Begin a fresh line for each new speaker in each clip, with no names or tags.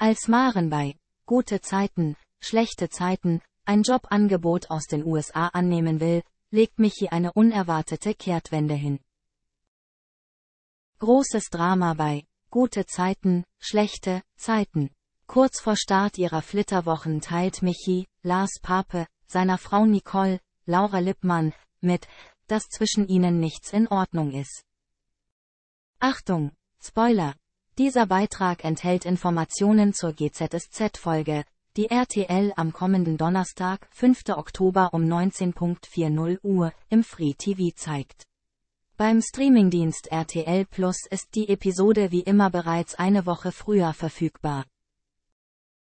Als Maren bei Gute Zeiten, schlechte Zeiten ein Jobangebot aus den USA annehmen will, legt Michi eine unerwartete Kehrtwende hin. Großes Drama bei Gute Zeiten, schlechte Zeiten. Kurz vor Start ihrer Flitterwochen teilt Michi, Lars Pape, seiner Frau Nicole, Laura Lippmann, mit, dass zwischen ihnen nichts in Ordnung ist. Achtung, Spoiler, dieser Beitrag enthält Informationen zur GZSZ-Folge, die RTL am kommenden Donnerstag, 5. Oktober um 19.40 Uhr im Free TV zeigt. Beim Streamingdienst RTL Plus ist die Episode wie immer bereits eine Woche früher verfügbar.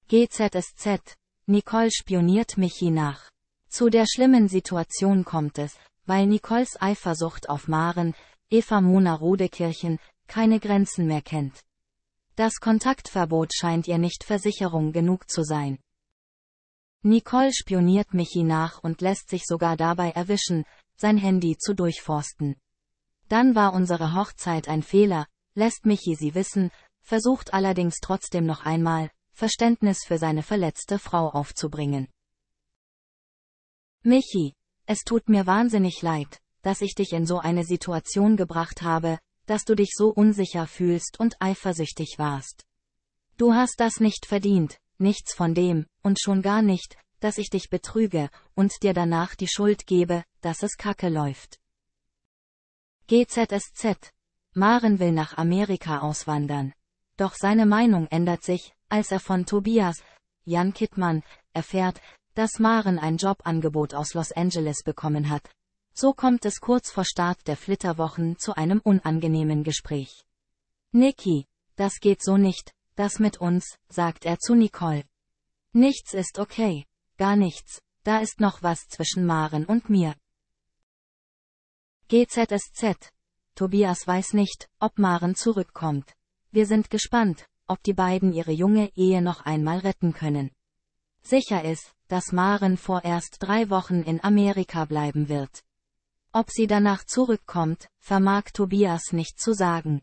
GZSZ. Nicole spioniert Michi nach. Zu der schlimmen Situation kommt es, weil Nicoles Eifersucht auf Maren, Eva Mona Rodekirchen, keine Grenzen mehr kennt. Das Kontaktverbot scheint ihr nicht Versicherung genug zu sein. Nicole spioniert Michi nach und lässt sich sogar dabei erwischen, sein Handy zu durchforsten. Dann war unsere Hochzeit ein Fehler, lässt Michi sie wissen, versucht allerdings trotzdem noch einmal, Verständnis für seine verletzte Frau aufzubringen. Michi, es tut mir wahnsinnig leid, dass ich dich in so eine Situation gebracht habe, dass du dich so unsicher fühlst und eifersüchtig warst. Du hast das nicht verdient, nichts von dem, und schon gar nicht, dass ich dich betrüge und dir danach die Schuld gebe, dass es kacke läuft. GZSZ. Maren will nach Amerika auswandern. Doch seine Meinung ändert sich, als er von Tobias, Jan Kittmann, erfährt, dass Maren ein Jobangebot aus Los Angeles bekommen hat, so kommt es kurz vor Start der Flitterwochen zu einem unangenehmen Gespräch. Niki, das geht so nicht, das mit uns, sagt er zu Nicole. Nichts ist okay, gar nichts, da ist noch was zwischen Maren und mir. GZSZ. Tobias weiß nicht, ob Maren zurückkommt. Wir sind gespannt, ob die beiden ihre junge Ehe noch einmal retten können. Sicher ist, dass Maren vorerst drei Wochen in Amerika bleiben wird. Ob sie danach zurückkommt, vermag Tobias nicht zu sagen.